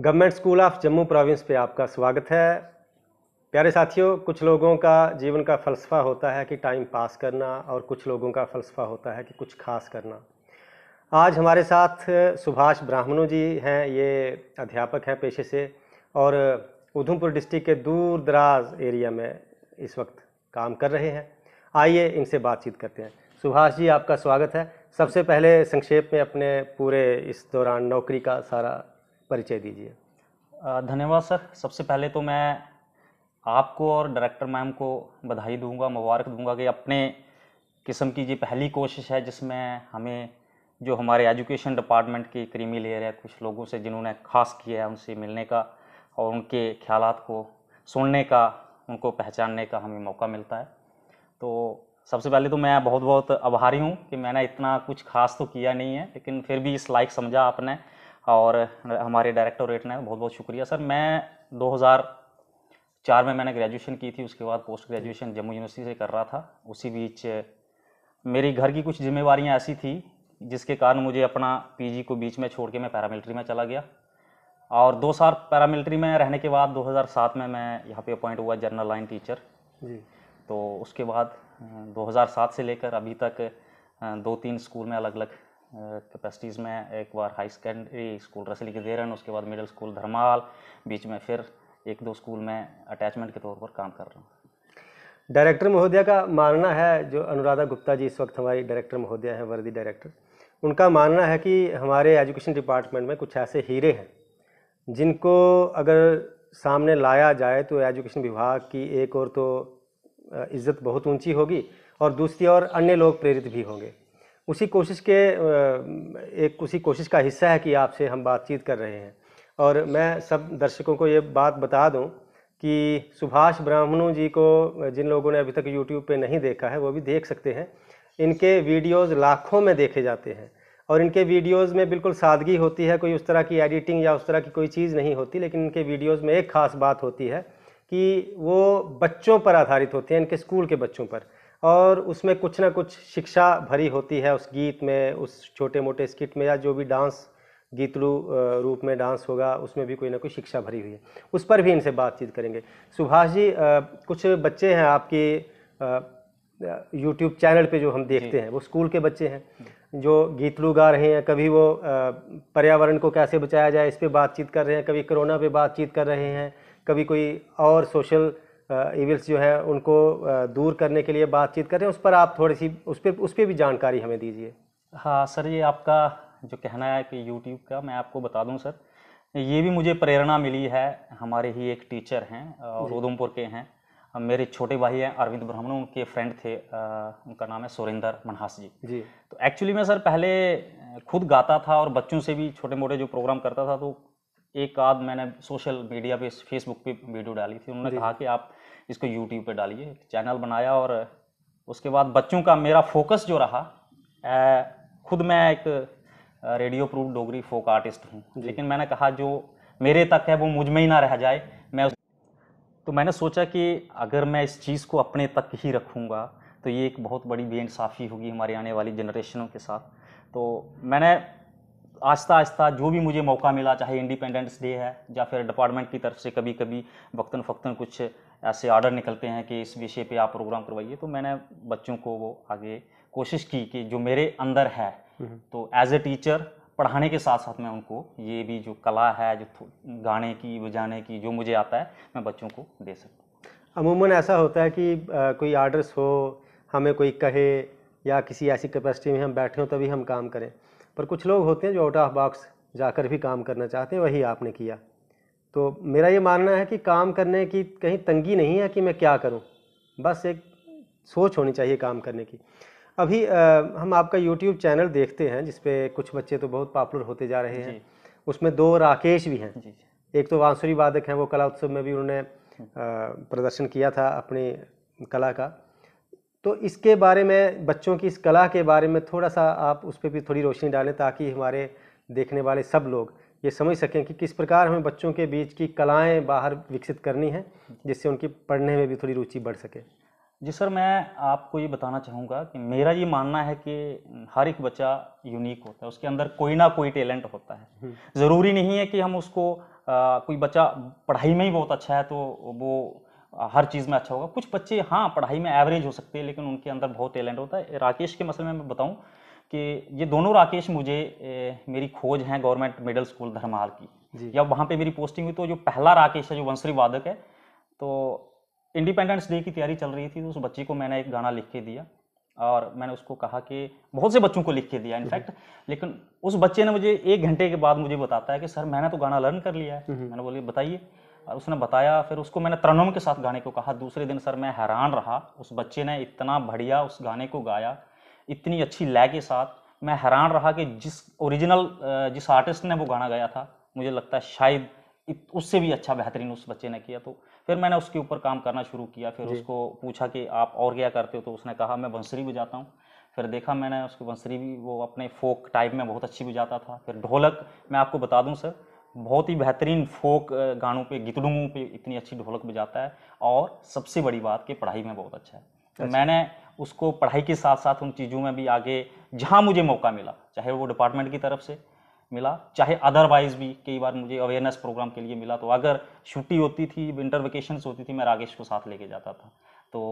Government school of Jammu province पे आपका स्वागत है प्यारे साथियों कुछ लोगों का जीवन का फ़लसफ़ा होता है कि टाइम पास करना और कुछ लोगों का फ़लसफ़ा होता है कि कुछ खास करना आज हमारे साथ सुभाष ब्राह्मणों जी हैं ये अध्यापक हैं पेशे से और उधमपुर डिस्ट्रिक्ट के दूर दराज एरिया में इस वक्त काम कर रहे हैं आइए इनसे बातचीत करते हैं सुभाष जी आपका स्वागत है सबसे पहले संक्षेप में अपने पूरे इस दौरान नौकरी का सारा परिचय दीजिए धन्यवाद सर सबसे पहले तो मैं आपको और डायरेक्टर मैम को बधाई दूंगा मुबारक दूंगा कि अपने किस्म की ये पहली कोशिश है जिसमें हमें जो हमारे एजुकेशन डिपार्टमेंट की क्रीमी लेयर है कुछ लोगों से जिन्होंने खास किया है उनसे मिलने का और उनके ख्याल को सुनने का उनको पहचानने का हमें मौका मिलता है तो सबसे पहले तो मैं बहुत बहुत आभारी हूँ कि मैंने इतना कुछ खास तो किया नहीं है लेकिन फिर भी इस लाइक समझा आपने और हमारे डायरेक्टोरेट ने बहुत बहुत शुक्रिया सर मैं 2004 में मैंने ग्रेजुएशन की थी उसके बाद पोस्ट ग्रेजुएशन जम्मू यूनिवर्सिटी से कर रहा था उसी बीच मेरी घर की कुछ जिम्मेवारियाँ ऐसी थी जिसके कारण मुझे अपना पीजी को बीच में छोड़ के मैं पैरामिलिट्री में चला गया और दो साल पैरामिलिट्री में रहने के बाद 2007 में मैं यहाँ पे अपॉइंट हुआ जनरल लाइन टीचर जी तो उसके बाद 2007 से लेकर अभी तक दो तीन स्कूल में अलग अलग कैपेसिटीज़ तो में एक बार हाई सेकेंडरी स्कूल रसली के देरन उसके बाद मिडिल स्कूल धर्माल बीच में फिर एक दो स्कूल में अटैचमेंट के तौर पर काम कर रहा हूँ डायरेक्टर महोदया का मानना है जो अनुराधा गुप्ता जी इस वक्त हमारी डायरेक्टर महोदया हैं वर्दी डायरेक्टर उनका मानना है कि हमारे एजुकेशन डिपार्टमेंट में कुछ ऐसे हीरे हैं जिनको अगर सामने लाया जाए तो एजुकेशन विभाग की एक और तो इज़्ज़त बहुत ऊंची होगी और दूसरी और अन्य लोग प्रेरित भी होंगे उसी कोशिश के एक उसी कोशिश का हिस्सा है कि आपसे हम बातचीत कर रहे हैं और मैं सब दर्शकों को ये बात बता दूं कि सुभाष ब्राह्मणु जी को जिन लोगों ने अभी तक यूट्यूब पे नहीं देखा है वो भी देख सकते हैं इनके वीडियोस लाखों में देखे जाते हैं और इनके वीडियोस में बिल्कुल सादगी होती है कोई उस तरह की एडिटिंग या उस तरह की कोई चीज़ नहीं होती लेकिन इनके वीडियोज़ में एक ख़ास बात होती है कि वो बच्चों पर आधारित होते हैं इनके स्कूल के बच्चों पर और उसमें कुछ ना कुछ शिक्षा भरी होती है उस गीत में उस छोटे मोटे स्किट में या जो भी डांस गीतलू रूप में डांस होगा उसमें भी कोई ना कोई शिक्षा भरी हुई है उस पर भी इनसे बातचीत करेंगे सुभाष जी कुछ बच्चे हैं आपके यूट्यूब चैनल पे जो हम देखते हैं वो स्कूल के बच्चे हैं जो गीतलू गा रहे हैं कभी वो पर्यावरण को कैसे बचाया जाए इस पर बातचीत कर रहे हैं कभी कोरोना पर बातचीत कर रहे हैं कभी कोई और सोशल ईविल्स जो है उनको दूर करने के लिए बातचीत करें उस पर आप थोड़ी सी उस पर उस पर भी जानकारी हमें दीजिए हाँ सर ये आपका जो कहना है कि यूट्यूब का मैं आपको बता दूं सर ये भी मुझे प्रेरणा मिली है हमारे ही एक टीचर हैं उधमपुर के हैं मेरे छोटे भाई हैं अरविंद ब्राह्मण उनके फ्रेंड थे उनका नाम है सुरेंद्र मनहास जी जी तो एक्चुअली मैं सर पहले खुद गाता था और बच्चों से भी छोटे मोटे जो प्रोग्राम करता था तो एक आध मैंने सोशल मीडिया पे फेसबुक पे वीडियो डाली थी उन्होंने कहा कि आप इसको यूट्यूब पे डालिए चैनल बनाया और उसके बाद बच्चों का मेरा फोकस जो रहा आ, खुद मैं एक radio proof Dogri folk artist हूँ लेकिन मैंने कहा जो मेरे तक है वो मुझ में ही ना रह जाए मैं उस तो मैंने सोचा कि अगर मैं इस चीज़ को अपने तक ही रखूँगा तो ये एक बहुत बड़ी बेइंसाफ़ी होगी हमारे आने वाली जनरेशनों के साथ तो मैंने आस्ता आस्ता जो भी मुझे मौका मिला चाहे इंडिपेंडेंस डे है या फिर डिपार्टमेंट की तरफ से कभी कभी वक्ता फ़क्ता कुछ ऐसे ऑर्डर निकलते हैं कि इस विषय पे आप प्रोग्राम करवाइए तो मैंने बच्चों को वो आगे कोशिश की कि जो मेरे अंदर है हम्म। तो एज ए टीचर पढ़ाने के साथ साथ मैं उनको ये भी जो कला है जो गाने की बजाने की जो मुझे आता है मैं बच्चों को दे सकता अमूमन ऐसा होता है कि आ, कोई आर्डर्स हो हमें कोई कहे या किसी ऐसी कैपेसिटी में हम बैठे हों तभी हम काम करें पर कुछ लोग होते हैं जो आउट ऑफ बॉक्स जाकर भी काम करना चाहते हैं वही आपने किया तो मेरा ये मानना है कि काम करने की कहीं तंगी नहीं है कि मैं क्या करूं बस एक सोच होनी चाहिए काम करने की अभी आ, हम आपका यूट्यूब चैनल देखते हैं जिसपे कुछ बच्चे तो बहुत पॉपुलर होते जा रहे हैं उसमें दो राकेश भी हैं एक तो बांसुरी वादक हैं वो कला उत्सव में भी उन्होंने हम्म। प्रदर्शन किया था अपनी कला का तो इसके बारे में बच्चों की इस कला के बारे में थोड़ा सा आप उस पर भी थोड़ी रोशनी डालें ताकि हमारे देखने वाले सब लोग ये समझ सकें कि किस प्रकार हमें बच्चों के बीच की कलाएं बाहर विकसित करनी है जिससे उनकी पढ़ने में भी थोड़ी रुचि बढ़ सके जी सर मैं आपको ये बताना चाहूँगा कि मेरा ये मानना है कि हर एक बच्चा यूनिक होता है उसके अंदर कोई ना कोई टैलेंट होता है हम्म। ज़रूरी नहीं है कि हम उसको आ, कोई बच्चा पढ़ाई में ही बहुत अच्छा है तो वो हर चीज़ में अच्छा होगा कुछ बच्चे हाँ पढ़ाई में एवरेज हो सकते हैं लेकिन उनके अंदर बहुत टैलेंट होता है राकेश के मसले में मैं बताऊँ कि ये दोनों राकेश मुझे ए, मेरी खोज है गवर्नमेंट मिडिल स्कूल धर्माल की या वहाँ पे मेरी पोस्टिंग हुई तो जो पहला राकेश है जो वंशरी वादक है तो इंडिपेंडेंस डे की तैयारी चल रही थी तो उस बच्चे को मैंने एक गाना लिख के दिया और मैंने उसको कहा कि बहुत से बच्चों को लिख के दिया इनफैक्ट लेकिन उस बच्चे ने मुझे एक घंटे के बाद मुझे बताता है कि सर मैंने तो गाना लर्न कर लिया है हम्म। मैंने बोले बताइए और उसने बताया फिर उसको मैंने तरनम के साथ गाने को कहा दूसरे दिन सर मैं हैरान रहा उस बच्चे ने इतना बढ़िया उस गाने को गाया इतनी अच्छी लय के साथ मैं हैरान रहा कि जिस ओरिजिनल जिस आर्टिस्ट ने वो गाना गाया था मुझे लगता है शायद उससे भी अच्छा बेहतरीन उस बच्चे ने किया तो फिर मैंने उसके ऊपर काम करना शुरू किया फिर उसको पूछा कि आप और क्या करते हो तो उसने कहा मैं बंसरी बजाता हूँ फिर देखा मैंने उसकी बंसरी भी वो अपने फोक टाइप में बहुत अच्छी बजाता था फिर ढोलक मैं आपको बता दूँ सर बहुत ही बेहतरीन फोक गानों पे गितड़ुओं पे इतनी अच्छी ढोलक बजाता है और सबसे बड़ी बात कि पढ़ाई में बहुत अच्छा है तो अच्छा। मैंने उसको पढ़ाई के साथ साथ उन चीज़ों में भी आगे जहाँ मुझे मौका मिला चाहे वो डिपार्टमेंट की तरफ से मिला चाहे अदरवाइज भी कई बार मुझे अवेयरनेस प्रोग्राम के लिए मिला तो अगर छुट्टी होती थी विंटर वेकेशन होती थी मैं राकेश को साथ लेके जाता था तो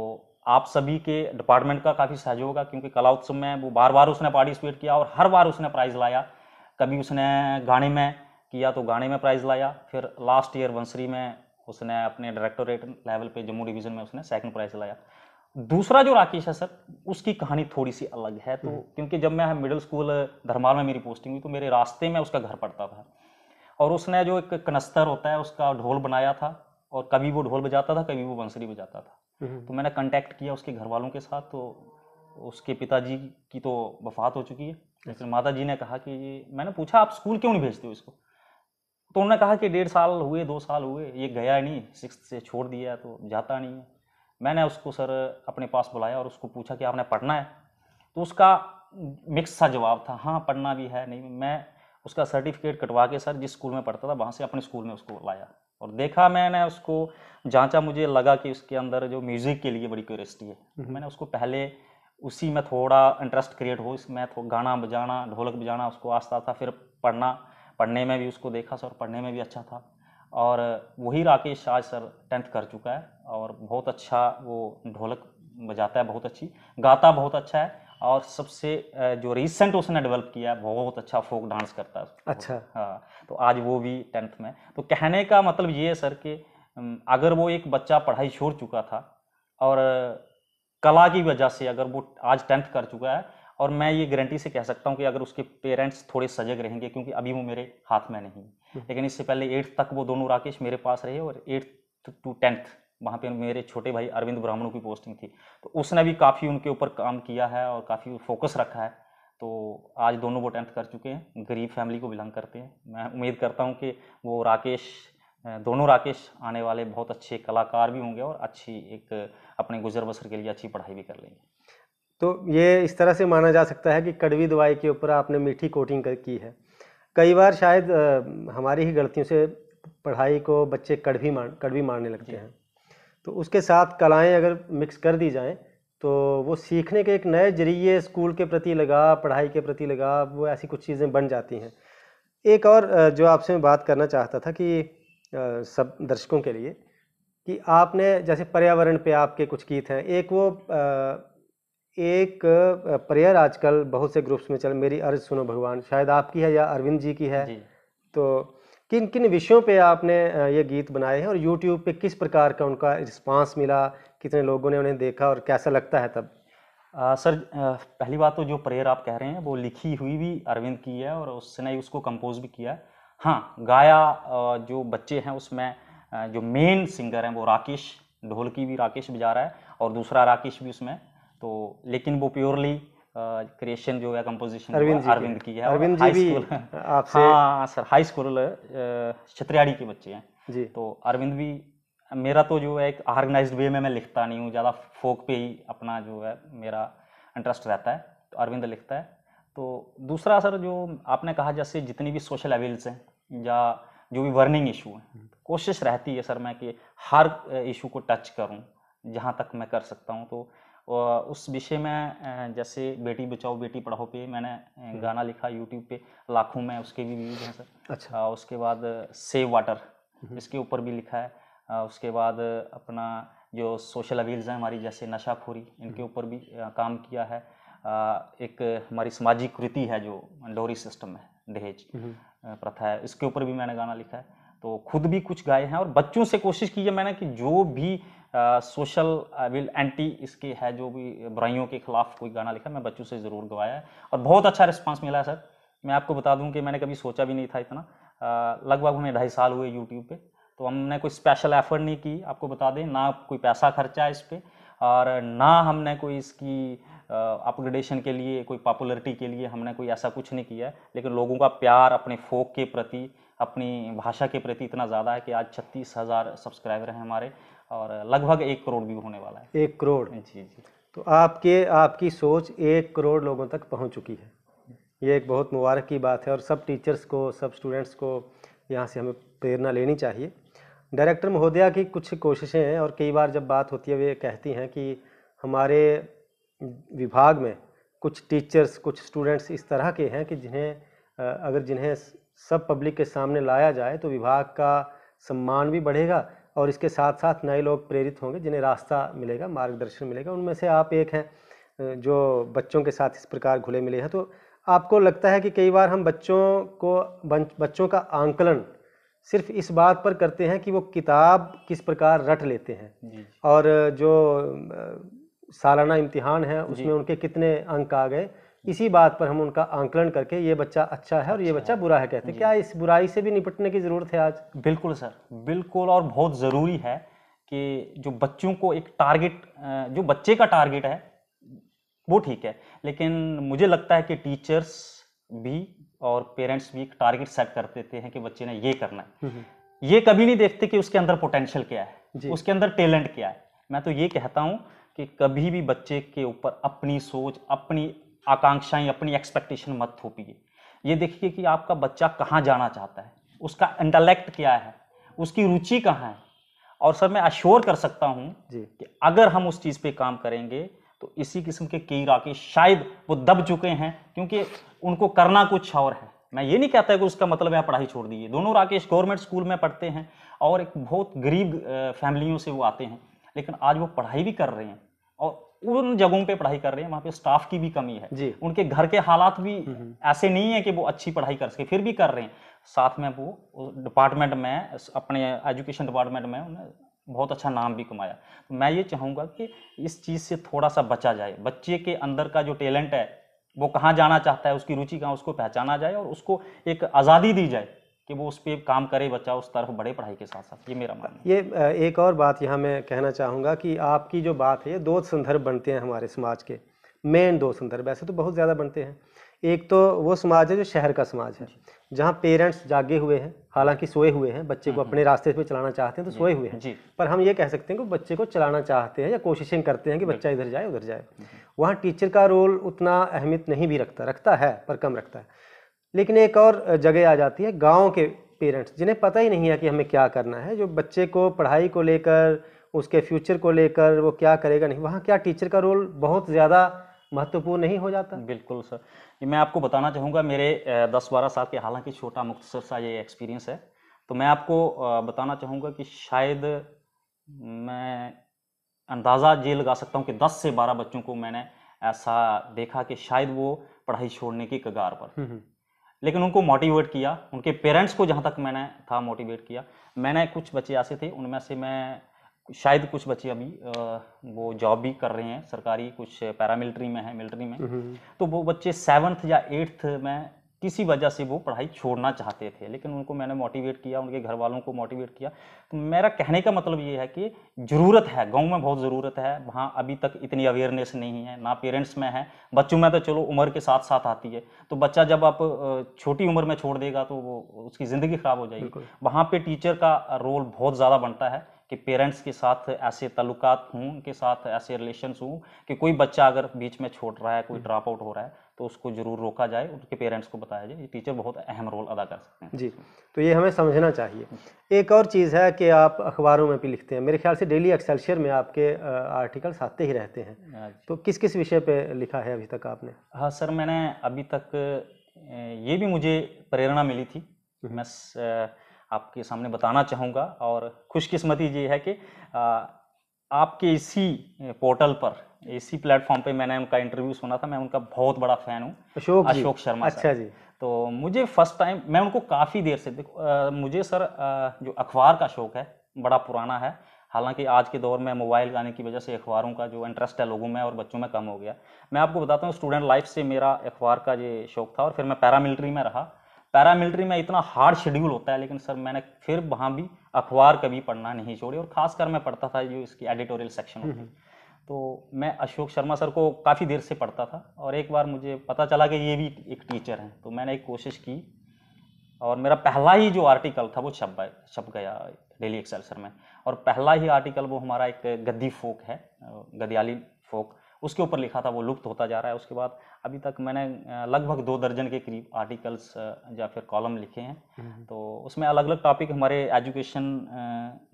आप सभी के डिपार्टमेंट का काफ़ी सहयोग होगा क्योंकि कला उत्सव में वो बार बार उसने पार्टिसिपेट किया और हर बार उसने प्राइज़ लाया कभी उसने गाने में किया तो गाने में प्राइज़ लाया फिर लास्ट ईयर वंसरी में उसने अपने डायरेक्टोरेट लेवल पे जम्मू डिवीज़न में उसने सेकंड प्राइज़ लाया दूसरा जो राकेश है सर उसकी कहानी थोड़ी सी अलग है तो हम्म। क्योंकि जब मैं मिडिल स्कूल धर्माल में मेरी पोस्टिंग हुई तो मेरे रास्ते में उसका घर पड़ता था और उसने जो एक कनस्तर होता है उसका ढोल बनाया था और कभी वो ढोल बजाता था कभी वो बंसरी बजाता था हम्म। तो मैंने कांटेक्ट किया उसके घर वालों के साथ तो उसके पिताजी की तो वफात हो चुकी है लेकिन अच्छा। माता जी ने कहा कि मैंने पूछा आप स्कूल क्यों नहीं भेजते हो इसको तो उन्होंने कहा कि डेढ़ साल हुए दो साल हुए ये गया नहीं सिक्स से छोड़ दिया तो जाता नहीं है मैंने उसको सर अपने पास बुलाया और उसको पूछा कि आपने पढ़ना है तो उसका मिक्स सा जवाब था हाँ पढ़ना भी है नहीं मैं उसका सर्टिफिकेट कटवा के सर जिस स्कूल में पढ़ता था वहाँ से अपने स्कूल में उसको लाया और देखा मैंने उसको जांचा मुझे लगा कि उसके अंदर जो म्यूज़िक के लिए बड़ी क्यूरियसिटी है हम्म। मैंने उसको पहले उसी में थोड़ा इंटरेस्ट क्रिएट हो इसमें गाना बजाना ढोलक बजाना उसको आस्ता था फिर पढ़ना पढ़ने में भी उसको देखा सर पढ़ने में भी अच्छा था और वही राकेश आज सर टेंथ कर चुका है और बहुत अच्छा वो ढोलक बजाता है बहुत अच्छी गाता बहुत अच्छा है और सबसे जो रिसेंट उसने डेवलप किया है बहुत अच्छा फोक डांस करता है अच्छा हाँ तो आज वो भी टेंथ में तो कहने का मतलब ये है सर कि अगर वो एक बच्चा पढ़ाई छोड़ चुका था और कला की वजह से अगर वो आज टेंथ कर चुका है और मैं ये गारंटी से कह सकता हूँ कि अगर उसके पेरेंट्स थोड़े सजग रहेंगे क्योंकि अभी वो मेरे हाथ में नहीं हम्म। लेकिन इससे पहले एट्थ तक वो दोनों राकेश मेरे पास रहे और एट्थ टू टेंथ वहाँ पे मेरे छोटे भाई अरविंद ब्राह्मणों की पोस्टिंग थी तो उसने भी काफ़ी उनके ऊपर काम किया है और काफ़ी फोकस रखा है तो आज दोनों वो टेंथ कर चुके हैं गरीब फैमिली को बिलोंग करते हैं मैं उम्मीद करता हूँ कि वो राकेश दोनों राकेश आने वाले बहुत अच्छे कलाकार भी होंगे और अच्छी एक अपने गुजर बसर के लिए अच्छी पढ़ाई भी कर लेंगे तो ये इस तरह से माना जा सकता है कि कड़वी दवाई के ऊपर आपने मीठी कोटिंग की है कई बार शायद हमारी ही गलतियों से पढ़ाई को बच्चे कड़वी मार कड़वी मारने लगते हैं तो उसके साथ कलाएं अगर मिक्स कर दी जाएं तो वो सीखने के एक नए जरिए स्कूल के प्रति लगाव पढ़ाई के प्रति लगाव वो ऐसी कुछ चीज़ें बन जाती हैं एक और जो आपसे मैं बात करना चाहता था कि सब दर्शकों के लिए कि आपने जैसे पर्यावरण पे आपके कुछ गीत हैं एक वो एक प्रेयर आजकल बहुत से ग्रुप्स में चल मेरी अर्ज सुनो भगवान शायद आपकी है या अरविंद जी की है जी। तो किन किन विषयों पे आपने ये गीत बनाए हैं और यूट्यूब पे किस प्रकार का उनका रिस्पांस मिला कितने लोगों ने उन्हें देखा और कैसा लगता है तब आ, सर पहली बात तो जो प्रेयर आप कह रहे हैं वो लिखी हुई भी अरविंद की है और उसने उसको कंपोज भी किया है हाँ गाया जो बच्चे हैं उसमें जो मेन सिंगर हैं वो राकेश ढोल की भी राकेश बजा रहा है और दूसरा राकेश भी उसमें तो लेकिन वो प्योरली क्रिएशन जो है कंपोजिशन अरविंद अरविंद की है अरविंद जी भी आपसे हाँ सर हाई स्कूल छत्रियाड़ी के बच्चे हैं जी तो अरविंद भी मेरा तो जो है एक ऑर्गेनाइज्ड वे में मैं लिखता नहीं हूँ ज़्यादा फोक पे ही अपना जो है मेरा इंटरेस्ट रहता है तो अरविंद लिखता है तो दूसरा सर जो आपने कहा जैसे जितनी भी सोशल अवेल्स हैं या जो भी वर्निंग इशू हैं हम्म। कोशिश रहती है सर मैं कि हर इशू को टच करूँ जहाँ तक मैं कर सकता हूँ तो और उस विषय में जैसे बेटी बचाओ बेटी पढ़ाओ पे मैंने हम्म। गाना लिखा यूट्यूब पे लाखों में उसके भी व्यूज हैं सर अच्छा उसके बाद सेव वाटर हम्म। इसके ऊपर भी लिखा है उसके बाद अपना जो सोशल अवील्स हैं हमारी जैसे नशाखोरी इनके हम्म। ऊपर भी काम किया है एक हमारी सामाजिक कृति है जो डोरी सिस्टम है दहेज प्रथा है इसके ऊपर भी मैंने गाना लिखा है तो खुद भी कुछ गाए हैं और बच्चों से कोशिश की है मैंने कि जो भी सोशल विल एंटी इसके है जो भी बुराइयों के खिलाफ कोई गाना लिखा मैं बच्चों से ज़रूर गवाया है और बहुत अच्छा रिस्पांस मिला है सर मैं आपको बता दूं कि मैंने कभी सोचा भी नहीं था इतना लगभग हमें ढाई साल हुए यूट्यूब पे तो हमने कोई स्पेशल एफर्ट नहीं की आपको बता दें ना कोई पैसा खर्चा है इस पर और ना हमने कोई इसकी अपग्रेडेशन के लिए कोई पॉपुलरिटी के लिए हमने कोई ऐसा कुछ नहीं किया है लेकिन लोगों का प्यार अपने फोक के प्रति अपनी भाषा के प्रति इतना ज़्यादा है कि आज छत्तीस हज़ार सब्सक्राइबर हैं हमारे और लगभग एक करोड़ व्यू होने वाला है एक करोड़ जी जी तो आपके आपकी सोच एक करोड़ लोगों तक पहुंच चुकी है ये एक बहुत मुबारक की बात है और सब टीचर्स को सब स्टूडेंट्स को यहाँ से हमें प्रेरणा लेनी चाहिए डायरेक्टर महोदया की कुछ कोशिशें हैं और कई बार जब बात होती है वे कहती हैं कि हमारे विभाग में कुछ टीचर्स कुछ स्टूडेंट्स इस तरह के हैं कि जिन्हें अगर जिन्हें सब पब्लिक के सामने लाया जाए तो विभाग का सम्मान भी बढ़ेगा और इसके साथ साथ नए लोग प्रेरित होंगे जिन्हें रास्ता मिलेगा मार्गदर्शन मिलेगा उनमें से आप एक हैं जो बच्चों के साथ इस प्रकार घुले मिले हैं तो आपको लगता है कि कई बार हम बच्चों को बच्चों का आंकलन सिर्फ इस बात पर करते हैं कि वो किताब किस प्रकार रट लेते हैं और जो सालाना इम्तिहान है उसमें उनके कितने अंक आ गए इसी बात पर हम उनका आंकलन करके ये बच्चा अच्छा है और ये अच्छा बच्चा बुरा है कहते हैं क्या इस बुराई से भी निपटने की ज़रूरत है आज बिल्कुल सर बिल्कुल और बहुत ज़रूरी है कि जो बच्चों को एक टारगेट जो बच्चे का टारगेट है वो ठीक है लेकिन मुझे लगता है कि टीचर्स भी और पेरेंट्स भी एक टारगेट सेट कर देते हैं कि बच्चे ने ये करना है हम्म, हम्म। ये कभी नहीं देखते कि उसके अंदर पोटेंशियल क्या है उसके अंदर टैलेंट क्या है मैं तो ये कहता हूँ कि कभी भी बच्चे के ऊपर अपनी सोच अपनी आकांक्षाएं अपनी एक्सपेक्टेशन मत थोपिए ये देखिए कि आपका बच्चा कहाँ जाना चाहता है उसका इंटेलेक्ट क्या है उसकी रुचि कहाँ है और सर मैं अश्योर कर सकता हूँ कि अगर हम उस चीज़ पे काम करेंगे तो इसी किस्म के कई राके शायद वो दब चुके हैं क्योंकि उनको करना कुछ और है मैं ये नहीं कहता कि उसका मतलब है पढ़ाई छोड़ दीजिए दोनों राकेश गवर्नमेंट स्कूल में पढ़ते हैं और एक बहुत गरीब फैमिलियों से वो आते हैं लेकिन आज वो पढ़ाई भी कर रहे हैं और उन जगहों पे पढ़ाई कर रहे हैं वहाँ पे स्टाफ की भी कमी है जी। उनके घर के हालात भी हम्म, हम्म। ऐसे नहीं है कि वो अच्छी पढ़ाई कर सके फिर भी कर रहे हैं साथ में वो डिपार्टमेंट में अपने एजुकेशन डिपार्टमेंट में उन्हें बहुत अच्छा नाम भी कमाया तो मैं ये चाहूँगा कि इस चीज़ से थोड़ा सा बचा जाए बच्चे के अंदर का जो टैलेंट है वो कहाँ जाना चाहता है उसकी रुचि कहाँ उसको पहचाना जाए और उसको एक आज़ादी दी जाए कि वो उस पर काम करे बच्चा उस तरफ बढ़े पढ़ाई के साथ साथ ये मेरा मानना ये एक और बात यहाँ मैं कहना चाहूँगा कि आपकी जो बात है ये दो संदर्भ बनते हैं हमारे समाज के मेन दो संदर्भ ऐसे तो बहुत ज़्यादा बनते हैं एक तो वो समाज है जो शहर का समाज है जहाँ पेरेंट्स जागे हुए हैं हालांकि सोए हुए हैं बच्चे को हम्म, हम्म। अपने रास्ते पे चलाना चाहते हैं तो सोए हुए हैं पर हम ये कह सकते हैं कि बच्चे को चलाना चाहते हैं या कोशिशें करते हैं कि बच्चा इधर जाए उधर जाए हम्म, वहाँ टीचर का रोल उतना अहमियत नहीं भी रखता रखता है पर कम रखता है लेकिन एक और जगह आ जाती है गाँव के पेरेंट्स जिन्हें पता ही नहीं है कि हमें क्या करना है जो बच्चे को पढ़ाई को लेकर उसके फ्यूचर को लेकर वो क्या करेगा नहीं वहाँ क्या टीचर का रोल बहुत ज़्यादा महत्वपूर्ण नहीं हो जाता बिल्कुल सर मैं आपको बताना चाहूँगा मेरे दस बारह साल के हालांकि छोटा मुख्तसर सा ये एक्सपीरियंस है तो मैं आपको बताना चाहूँगा कि शायद मैं अंदाज़ा ये लगा सकता हूँ कि दस से बारह बच्चों को मैंने ऐसा देखा कि शायद वो पढ़ाई छोड़ने की कगार पर हम्म, हम्म। लेकिन उनको मोटिवेट किया उनके पेरेंट्स को जहाँ तक मैंने था मोटिवेट किया मैंने कुछ बच्चे ऐसे थे उनमें से मैं शायद कुछ बच्चे अभी वो जॉब भी कर रहे हैं सरकारी कुछ पैरामिलिट्री में है मिलिट्री में हम्म। तो वो बच्चे सेवन्थ या एट्थ में किसी वजह से वो पढ़ाई छोड़ना चाहते थे लेकिन उनको मैंने मोटिवेट किया उनके घर वालों को मोटिवेट किया तो मेरा कहने का मतलब ये है कि ज़रूरत है गांव में बहुत ज़रूरत है वहाँ अभी तक इतनी अवेयरनेस नहीं है ना पेरेंट्स में है बच्चों में तो चलो उम्र के साथ साथ आती है तो बच्चा जब आप छोटी उम्र में छोड़ देगा तो वो उसकी ज़िंदगी ख़राब हो जाएगी वहाँ पर टीचर का रोल बहुत ज़्यादा बनता है कि पेरेंट्स के साथ ऐसे तल्लुकात हों उनके साथ ऐसे रिलेशन हों कि कोई बच्चा अगर बीच में छोड़ रहा है कोई ड्रॉप हम्म। आउट हो रहा है तो उसको जरूर रोका जाए उनके पेरेंट्स को बताया जाए ये टीचर बहुत अहम रोल अदा कर सकते हैं जी तो ये हमें समझना चाहिए एक और चीज़ है कि आप अखबारों में भी लिखते हैं मेरे ख्याल से डेली एक्सेलशियर में आपके आर्टिकल्स आते ही रहते हैं हाँ तो किस किस विषय पर लिखा है अभी तक आपने हाँ सर मैंने अभी तक ये भी मुझे प्रेरणा मिली थी हम्म। मैं आपके सामने बताना चाहूँगा और खुशकिस्मती ये है कि आपके इसी पोर्टल पर इसी प्लेटफॉर्म पे मैंने उनका इंटरव्यू सुना था मैं उनका बहुत बड़ा फैन हूँ अशोक अशोक शर्मा अच्छा जी तो मुझे फर्स्ट टाइम मैं उनको काफ़ी देर से देखो मुझे सर आ, जो अखबार का शौक है बड़ा पुराना है हालांकि आज के दौर में मोबाइल आने की वजह से अखबारों का जो इंटरेस्ट है लोगों में और बच्चों में कम हो गया मैं आपको बताता हूँ स्टूडेंट लाइफ से मेरा अखबार का ये शौक था और फिर मैं पैरामिलिट्री में रहा पैरामिलिट्री में इतना हार्ड शेड्यूल होता है लेकिन सर मैंने फिर वहाँ भी अखबार कभी पढ़ना नहीं छोड़ी और खासकर मैं पढ़ता था जो इसकी एडिटोरियल सेक्शन होती हम्म, हम्म। तो मैं अशोक शर्मा सर को काफ़ी देर से पढ़ता था और एक बार मुझे पता चला कि ये भी एक टीचर हैं तो मैंने एक कोशिश की और मेरा पहला ही जो आर्टिकल था वो छप छप गया डेली सर में और पहला ही आर्टिकल वो हमारा एक गद्दी फोक है गदियाली फोक उसके ऊपर लिखा था वो लुप्त होता जा रहा है उसके बाद अभी तक मैंने लगभग दो दर्जन के करीब आर्टिकल्स या फिर कॉलम लिखे हैं हम्म, हम्म। तो उसमें अलग अलग टॉपिक हमारे एजुकेशन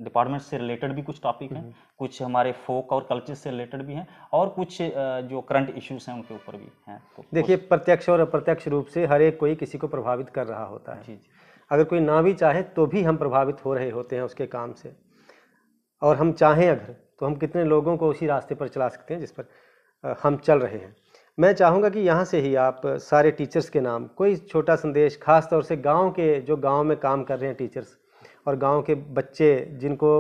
डिपार्टमेंट से रिलेटेड भी कुछ टॉपिक हैं हम्म, कुछ हमारे फोक और कल्चर से रिलेटेड भी हैं और कुछ जो करंट इश्यूज हैं उनके ऊपर भी हैं तो देखिए प्रत्यक्ष और अप्रत्यक्ष रूप से हर एक कोई किसी को प्रभावित कर रहा होता है जी जी अगर कोई ना भी चाहे तो भी हम प्रभावित हो रहे होते हैं उसके काम से और हम चाहें अगर तो हम कितने लोगों को उसी रास्ते पर चला सकते हैं जिस पर हम चल रहे हैं मैं चाहूँगा कि यहाँ से ही आप सारे टीचर्स के नाम कोई छोटा संदेश खास तौर से गांव के जो गांव में काम कर रहे हैं टीचर्स और गांव के बच्चे जिनको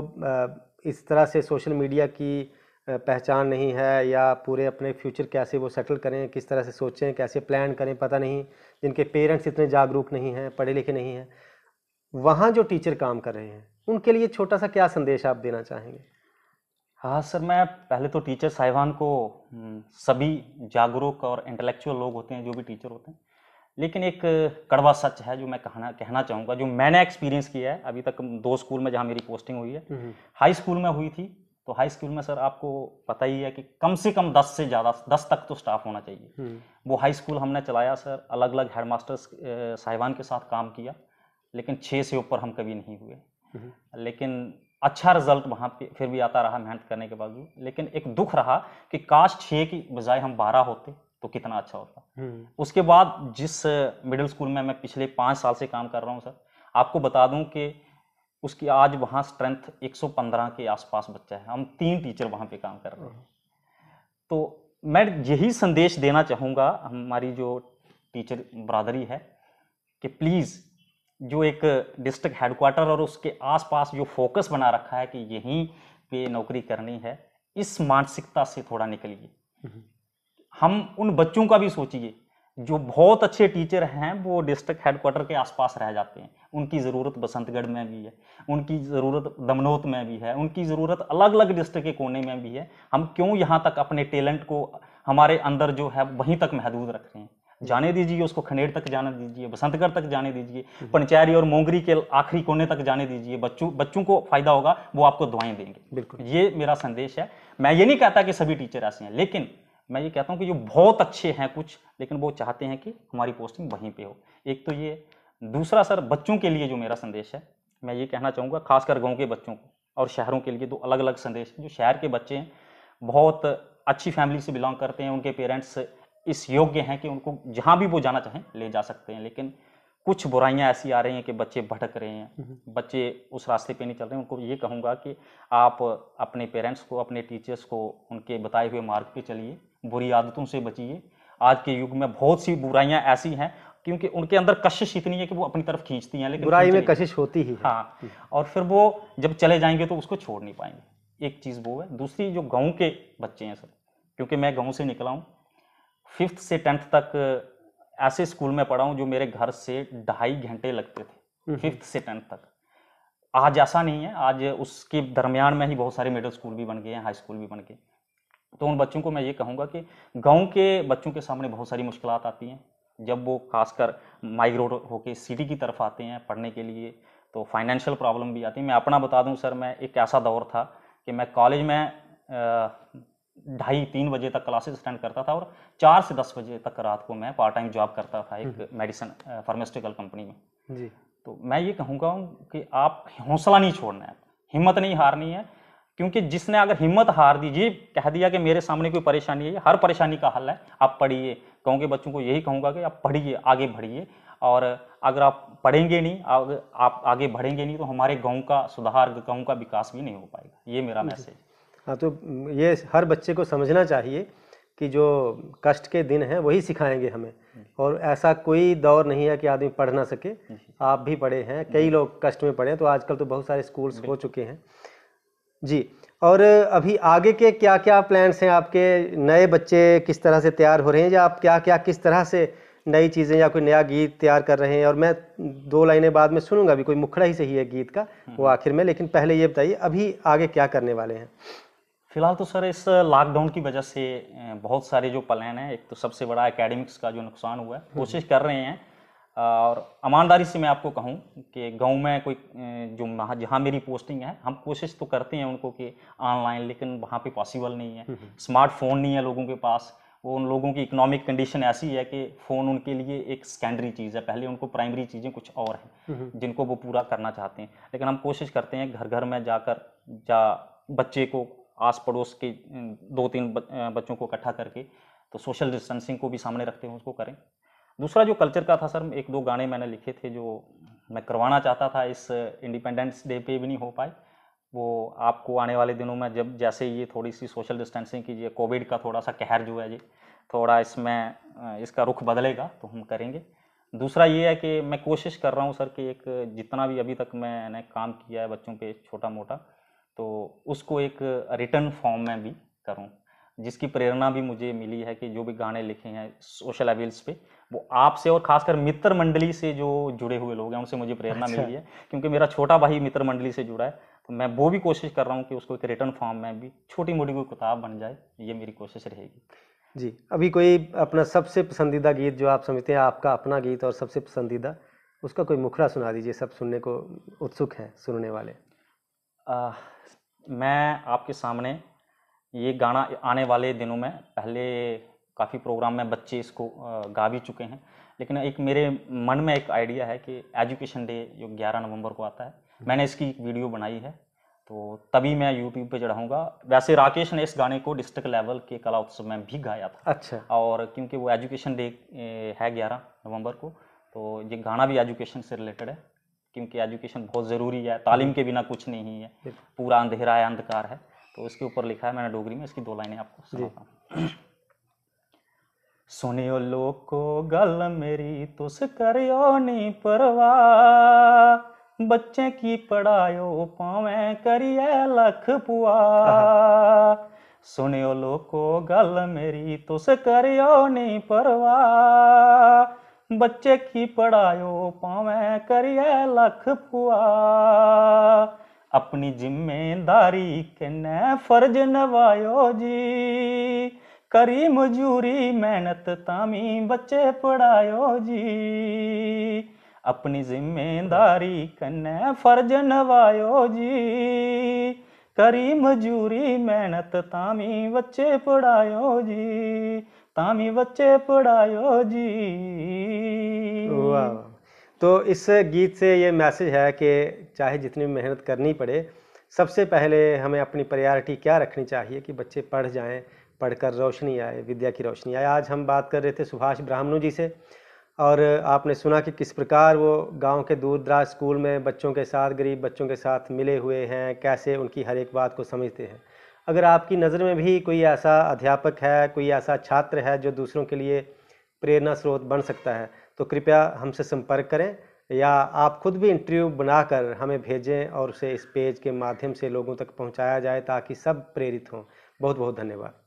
इस तरह से सोशल मीडिया की पहचान नहीं है या पूरे अपने फ्यूचर कैसे वो सेटल करें किस तरह से सोचें कैसे प्लान करें पता नहीं जिनके पेरेंट्स इतने जागरूक नहीं हैं पढ़े लिखे नहीं हैं वहाँ जो टीचर काम कर रहे हैं उनके लिए छोटा सा क्या संदेश आप देना चाहेंगे हाँ सर मैं पहले तो टीचर साहिबान को हम्म, सभी जागरूक और इंटेलेक्चुअल लोग होते हैं जो भी टीचर होते हैं लेकिन एक कड़वा सच है जो मैं कहना कहना चाहूँगा जो मैंने एक्सपीरियंस किया है अभी तक दो स्कूल में जहाँ मेरी पोस्टिंग हुई है हाई हम्म। स्कूल में हुई थी तो हाई स्कूल में सर आपको पता ही है कि कम से कम दस से ज़्यादा दस तक तो स्टाफ होना चाहिए हम्म। वो हाई स्कूल हमने चलाया सर अलग अलग हेड मास्टर्स साहिबान के साथ काम किया लेकिन छः से ऊपर हम कभी नहीं हुए लेकिन अच्छा रिजल्ट वहाँ पे फिर भी आता रहा मेहनत करने के बावजूद लेकिन एक दुख रहा कि काश छः की बजाय हम बारह होते तो कितना अच्छा होता हम्म। उसके बाद जिस मिडिल स्कूल में मैं पिछले पाँच साल से काम कर रहा हूँ सर आपको बता दूँ कि उसकी आज वहाँ स्ट्रेंथ 115 के आसपास बच्चा है हम तीन टीचर वहाँ पे काम कर रहे हैं हम्म। तो मैं यही संदेश देना चाहूँगा हमारी जो टीचर बरदरी है कि प्लीज़ जो एक डिस्ट्रिक्ट हेडक्वार्टर और उसके आसपास जो फोकस बना रखा है कि यहीं पे नौकरी करनी है इस मानसिकता से थोड़ा निकलिए हम्म। हम उन बच्चों का भी सोचिए जो बहुत अच्छे टीचर हैं वो डिस्ट्रिक्ट हेडक्वार्टर के आसपास रह जाते हैं उनकी ज़रूरत बसंतगढ़ में भी है उनकी ज़रूरत दमनोत में भी है उनकी ज़रूरत अलग अलग डिस्ट्रिक्ट के कोने में भी है हम क्यों यहाँ तक अपने टैलेंट को हमारे अंदर जो है वहीं तक महदूद रख रहे हैं जाने दीजिए उसको खनेड़ तक जाने दीजिए बसंतगढ़ तक जाने दीजिए हम्म। पंचायरी और मोंगरी के आखिरी कोने तक जाने दीजिए बच्चों बच्चों को फायदा होगा वो आपको दुआएं देंगे बिल्कुल ये मेरा संदेश है मैं ये नहीं कहता कि सभी टीचर ऐसे हैं लेकिन मैं ये कहता हूँ कि जो बहुत अच्छे हैं कुछ लेकिन वो चाहते हैं कि हमारी पोस्टिंग वहीं पर हो एक तो ये दूसरा सर बच्चों के लिए जो मेरा संदेश है मैं ये कहना चाहूँगा खासकर गाँव के बच्चों को और शहरों के लिए दो अलग अलग संदेश जो शहर के बच्चे हैं बहुत अच्छी फैमिली से बिलोंग करते हैं उनके पेरेंट्स इस योग्य हैं कि उनको जहाँ भी वो जाना चाहें ले जा सकते हैं लेकिन कुछ बुराइयाँ ऐसी आ रही हैं कि बच्चे भटक रहे हैं हम्म, हम्म। बच्चे उस रास्ते पे नहीं चल रहे हैं उनको ये कहूँगा कि आप अपने पेरेंट्स को अपने टीचर्स को उनके बताए हुए मार्ग पे चलिए बुरी आदतों से बचिए आज के युग में बहुत सी बुराइयाँ ऐसी हैं क्योंकि उनके अंदर कशिश इतनी है कि वो अपनी तरफ खींचती हैं लेकिन बुराई में कशिश होती ही हाँ हम्म। और फिर वो जब चले जाएंगे तो उसको छोड़ नहीं पाएंगे एक चीज़ वो है दूसरी जो गाँव के बच्चे हैं सर क्योंकि मैं गाँव से निकला हूँ फिफ्थ से टेंथ तक ऐसे स्कूल में पढ़ा हूँ जो मेरे घर से ढाई घंटे लगते थे हम्म, हम्म। फिफ्थ से टेंथ तक आज ऐसा नहीं है आज उसके दरमियान में ही बहुत सारे मिडिल स्कूल भी बन गए हैं हाई स्कूल भी बन गए तो उन बच्चों को मैं ये कहूँगा कि गाँव के बच्चों के सामने बहुत सारी मुश्किल आती हैं जब वो खासकर माइग्रेट होकर सिटी की तरफ आते हैं पढ़ने के लिए तो फाइनेंशियल प्रॉब्लम भी आती है मैं अपना बता दूं सर मैं एक ऐसा दौर था कि मैं कॉलेज में ढाई तीन बजे तक क्लासेस अटेंड करता था और चार से दस बजे तक रात को मैं पार्ट टाइम जॉब करता था एक मेडिसिन फार्मास्यूटिकल कंपनी में जी तो मैं ये कहूँगा कि आप हौसला नहीं छोड़ना है हिम्मत नहीं हारनी है क्योंकि जिसने अगर हिम्मत हार दी जी कह दिया कि मेरे सामने कोई परेशानी है हर परेशानी का हल है आप पढ़िए कहूँगे बच्चों को यही कहूँगा कि आप पढ़िए आगे बढ़िए और अगर आप पढ़ेंगे नहीं आप आगे बढ़ेंगे नहीं तो हमारे गाँव का सुधार गाँव का विकास भी नहीं हो पाएगा ये मेरा मैसेज हाँ तो ये हर बच्चे को समझना चाहिए कि जो कष्ट के दिन हैं वही सिखाएंगे हमें और ऐसा कोई दौर नहीं है कि आदमी पढ़ ना सके आप भी पढ़े हैं कई लोग कष्ट में पढ़े हैं तो आजकल तो बहुत सारे स्कूल्स हो चुके हैं जी और अभी आगे के क्या क्या प्लान्स हैं आपके नए बच्चे किस तरह से तैयार हो रहे हैं या आप क्या क्या किस तरह से नई चीज़ें या कोई नया गीत तैयार कर रहे हैं और मैं दो लाइनें बाद में सुनूंगा अभी कोई मुखड़ा ही सही है गीत का वो हम्म। आखिर में लेकिन पहले ये बताइए अभी आगे क्या करने वाले हैं फिलहाल तो सर इस लॉकडाउन की वजह से बहुत सारे जो प्लान हैं एक तो सबसे बड़ा एकेडमिक्स का जो नुकसान हुआ है हम्म। कोशिश कर रहे हैं और ईमानदारी से मैं आपको कहूं कि गांव में कोई जो जहां मेरी पोस्टिंग है हम कोशिश तो करते हैं उनको कि ऑनलाइन लेकिन वहां पे पॉसिबल नहीं है स्मार्टफोन हम्म, हम्म। नहीं है लोगों के पास वो उन लोगों की इकोनॉमिक कंडीशन ऐसी है कि फ़ोन उनके लिए एक सेकेंडरी चीज़ है पहले उनको प्राइमरी चीज़ें कुछ और हैं जिनको वो पूरा करना चाहते हैं लेकिन हम कोशिश करते हैं घर घर में जाकर जा बच्चे को आस पड़ोस के दो तीन बच्चों को इकट्ठा करके तो सोशल डिस्टेंसिंग को भी सामने रखते हुए उसको करें दूसरा जो कल्चर का था सर एक दो गाने मैंने लिखे थे जो मैं करवाना चाहता था इस इंडिपेंडेंस डे पे भी नहीं हो पाए वो आपको आने वाले दिनों में जब जैसे ये थोड़ी सी सोशल डिस्टेंसिंग की ये कोविड का थोड़ा सा कहर जो है ये थोड़ा इसमें इसका रुख बदलेगा तो हम करेंगे दूसरा ये है कि मैं कोशिश कर रहा हूँ सर कि एक जितना भी अभी तक मैंने काम किया है बच्चों पे छोटा मोटा तो उसको एक रिटर्न फॉर्म में भी करूँ जिसकी प्रेरणा भी मुझे मिली है कि जो भी गाने लिखे हैं सोशल अवेल्स पे वो आपसे और खासकर मित्र मंडली से जो जुड़े हुए लोग हैं उनसे मुझे प्रेरणा अच्छा। मिली है क्योंकि मेरा छोटा भाई मित्र मंडली से जुड़ा है तो मैं वो भी कोशिश कर रहा हूँ कि उसको एक रिटर्न फॉर्म में भी छोटी मोटी कोई किताब बन जाए ये मेरी कोशिश रहेगी जी अभी कोई अपना सबसे पसंदीदा गीत जो आप समझते हैं आपका अपना गीत और सबसे पसंदीदा उसका कोई मुखड़ा सुना दीजिए सब सुनने को उत्सुक है सुनने वाले आ, मैं आपके सामने ये गाना आने वाले दिनों में पहले काफ़ी प्रोग्राम में बच्चे इसको गा भी चुके हैं लेकिन एक मेरे मन में एक आइडिया है कि एजुकेशन डे जो 11 नवंबर को आता है हम्म। मैंने इसकी एक वीडियो बनाई है तो तभी मैं यूट्यूब पे चढ़ाऊंगा वैसे राकेश ने इस गाने को डिस्ट्रिक्ट लेवल के कला उत्सव में भी गाया था अच्छा और क्योंकि वो एजुकेशन डे है ग्यारह नवम्बर को तो ये गाना भी एजुकेशन से रिलेटेड है क्योंकि एजुकेशन बहुत ज़रूरी है तालीम के बिना कुछ नहीं है पूरा अंधेरा है अंधकार है तो उसके ऊपर लिखा है मैंने डोगरी में इसकी दो लाइनें आपको सुनाता हूँ सुनियो लोको गल मेरी तुस करियो नी परवाह बच्चे की पढ़ायो पावे करिए लख पुआ सुनियो लोको गल मेरी तुस करियो नी परवाह ਬੱਚੇ ਕੀ ਪੜਾਇਓ ਪਾਵੇਂ ਕਰੀਏ ਲੱਖ ਪੁਆ ਆਪਣੀ ਜ਼ਿੰਮੇਦਾਰੀ ਕਿੰਨੇ ਫਰਜ਼ ਨਵਾਇਓ ਜੀ ਕਰੀ ਮਜ਼ਦੂਰੀ ਮਿਹਨਤ ਤਾਂ ਵੀ ਬੱਚੇ ਪੜਾਇਓ ਜੀ ਆਪਣੀ ਜ਼ਿੰਮੇਦਾਰੀ ਕੰਨੇ ਫਰਜ਼ ਨਵਾਇਓ ਜੀ ਕਰੀ ਮਜ਼ਦੂਰੀ ਮਿਹਨਤ ਤਾਂ ਵੀ ਬੱਚੇ ਪੜਾਇਓ ਜੀ तामी बच्चे पढ़ायो जी तो इस गीत से ये मैसेज है कि चाहे जितनी मेहनत करनी पड़े सबसे पहले हमें अपनी प्रायोरिटी क्या रखनी चाहिए कि बच्चे पढ़ जाएं पढ़कर रोशनी आए विद्या की रोशनी आए आज हम बात कर रहे थे सुभाष ब्राह्मणु जी से और आपने सुना कि किस प्रकार वो गांव के दूर दराज स्कूल में बच्चों के साथ गरीब बच्चों के साथ मिले हुए हैं कैसे उनकी हर एक बात को समझते हैं अगर आपकी नज़र में भी कोई ऐसा अध्यापक है कोई ऐसा छात्र है जो दूसरों के लिए प्रेरणा स्रोत बन सकता है तो कृपया हमसे संपर्क करें या आप खुद भी इंटरव्यू बनाकर हमें भेजें और उसे इस पेज के माध्यम से लोगों तक पहुंचाया जाए ताकि सब प्रेरित हों बहुत बहुत धन्यवाद